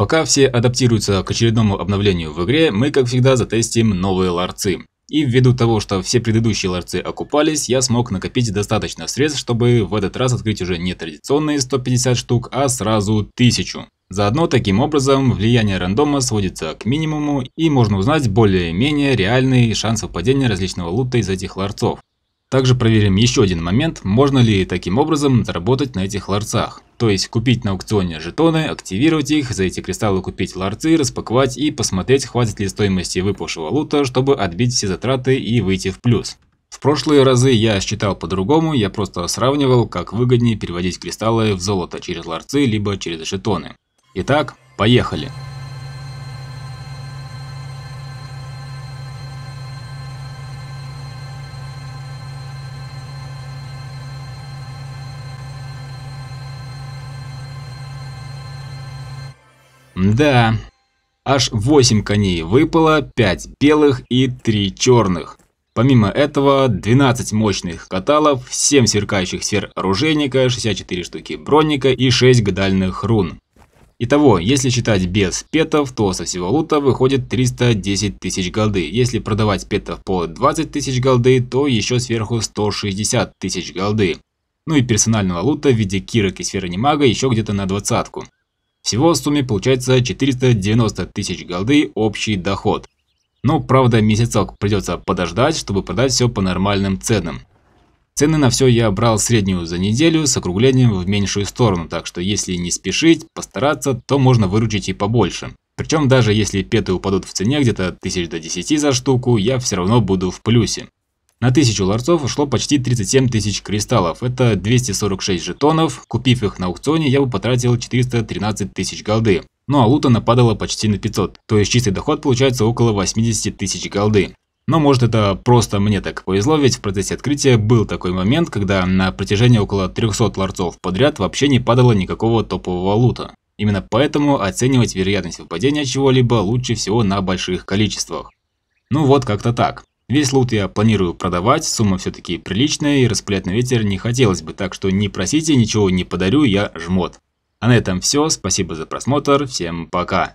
Пока все адаптируются к очередному обновлению в игре, мы как всегда затестим новые ларцы. И ввиду того, что все предыдущие ларцы окупались, я смог накопить достаточно средств, чтобы в этот раз открыть уже не традиционные 150 штук, а сразу 1000. Заодно таким образом влияние рандома сводится к минимуму и можно узнать более-менее реальные шансы падения различного лута из этих ларцов. Также проверим еще один момент, можно ли таким образом заработать на этих ларцах. То есть купить на аукционе жетоны, активировать их, за эти кристаллы купить ларцы, распаковать и посмотреть, хватит ли стоимости выпавшего лута, чтобы отбить все затраты и выйти в плюс. В прошлые разы я считал по-другому, я просто сравнивал, как выгоднее переводить кристаллы в золото через ларцы, либо через жетоны. Итак, поехали! Да, аж 8 коней выпало, 5 белых и 3 черных. Помимо этого, 12 мощных каталов, 7 сверкающих сфер оружейника, 64 штуки броника и 6 гадальных рун. Итого, если считать без петов, то со всего лута выходит 310 тысяч голды. Если продавать петов по 20 тысяч голды, то еще сверху 160 тысяч голды. Ну и персонального лута в виде кирок и сферы немага еще где-то на двадцатку. Всего в сумме получается 490 тысяч голды общий доход. Но ну, правда месяцок придется подождать, чтобы продать все по нормальным ценам. Цены на все я брал среднюю за неделю с округлением в меньшую сторону, так что если не спешить, постараться, то можно выручить и побольше. Причем даже если петы упадут в цене где-то тысяч до 10 за штуку, я все равно буду в плюсе. На тысячу ларцов ушло почти 37 тысяч кристаллов, это 246 жетонов, купив их на аукционе я бы потратил 413 тысяч голды. Ну а лута нападало почти на 500, то есть чистый доход получается около 80 тысяч голды. Но может это просто мне так повезло, ведь в процессе открытия был такой момент, когда на протяжении около 300 ларцов подряд вообще не падало никакого топового лута. Именно поэтому оценивать вероятность выпадения чего-либо лучше всего на больших количествах. Ну вот как-то так. Весь лут я планирую продавать, сумма все-таки приличная и распылять на ветер не хотелось бы, так что не просите, ничего не подарю, я жмот. А на этом все, спасибо за просмотр, всем пока.